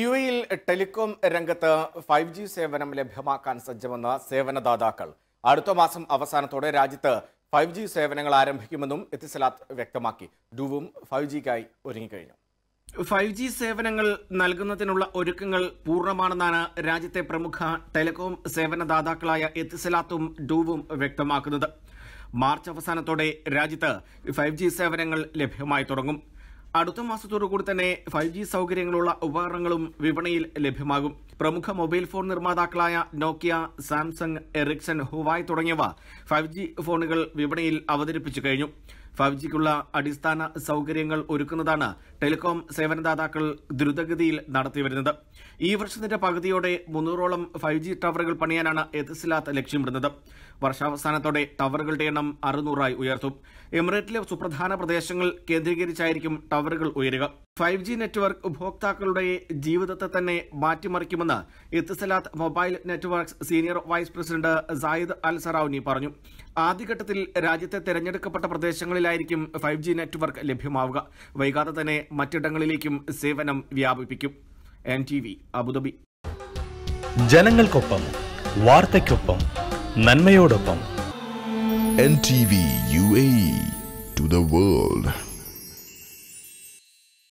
U എയിൽ telecom രംഗത്ത് five G സേവനം ലഭ്യമാക്കാൻ സജ്ജമെന്ന സേവനദാതാക്കൾ അടുത്ത മാസം അവസാനത്തോടെ രാജ്യത്ത് ഫൈവ് ജി സേവനങ്ങൾ ആരംഭിക്കുമെന്നും എത്തിസലാത്ത് വ്യക്തമാക്കി ഡുവും ഫൈവ് ജിക്കായി ഒരുങ്ങിക്കഴിഞ്ഞു ഫൈവ് ജി സേവനങ്ങൾ നൽകുന്നതിനുള്ള ഒരുക്കങ്ങൾ പൂർണ്ണമാണെന്നാണ് രാജ്യത്തെ പ്രമുഖ ടെലികോം സേവനദാതാക്കളായ എത്തിസലാത്തും ഡൂവും വ്യക്തമാക്കുന്നത് മാർച്ച് അവസാനത്തോടെ രാജ്യത്ത് ഫൈവ് ജി സേവനങ്ങൾ ലഭ്യമായി തുടങ്ങും അടുത്ത മാസത്തോടു കൂടി തന്നെ ഫൈവ് ജി സൗകര്യങ്ങളുള്ള ഉപകരണങ്ങളും വിപണിയിൽ ലഭ്യമാകും പ്രമുഖ മൊബൈൽ ഫോൺ നിർമ്മാതാക്കളായ നോക്കിയ സാംസങ് എറിക്സൺ ഹുവായ് തുടങ്ങിയവ ഫൈവ് ജി ഫോണുകൾ വിപണിയിൽ അവതരിപ്പിച്ചു കഴിഞ്ഞു ഫൈവ് ജിക്കുള്ള അടിസ്ഥാന സൗകര്യങ്ങൾ ഒരുക്കുന്നതാണ് ടെലികോം സേവനദാതാക്കൾ ദ്രുതഗതിയിൽ നടത്തിവരുന്നത് ഈ വർഷത്തിന്റെ പകുതിയോടെ മുന്നൂറോളം ഫൈവ് ജി ടവറുകൾ പണിയാനാണ് എത്തിസിലാത്ത് ലക്ഷ്യമിടുന്നത് വർഷാവസാനത്തോടെ ടവറുകളുടെ എണ്ണം അറുന്നൂറായി ഉയർത്തും എമിറേറ്റിലെ സുപ്രധാന പ്രദേശങ്ങൾ കേന്ദ്രീകരിച്ചായിരിക്കും ടവറുകൾ ഉയരുക ഫൈവ് ജി നെറ്റ്വർക്ക് ഉപഭോക്താക്കളുടെ ജീവിതത്തെ തന്നെ മാറ്റിമറിക്കുമെന്ന് Etisalat mobile networks senior vice president Zayed Al Zarooni പറഞ്ഞു ആദ്യഘട്ടത്തിൽ രാജ്യത്തെ തിരഞ്ഞെടുക്കപ്പെട്ട പ്രദേശങ്ങളിലായിരിക്കും ഫൈവ് ജി നെറ്റ്വർക്ക് ലഭ്യമാവുക വൈകാതെ തന്നെ മറ്റിടങ്ങളിലേക്കും സേവനം വ്യാപിപ്പിക്കും അബുദാബി ജനങ്ങൾക്കൊപ്പം വാർത്തയ്ക്കൊപ്പം നന്മയോടൊപ്പം N T V U A to the world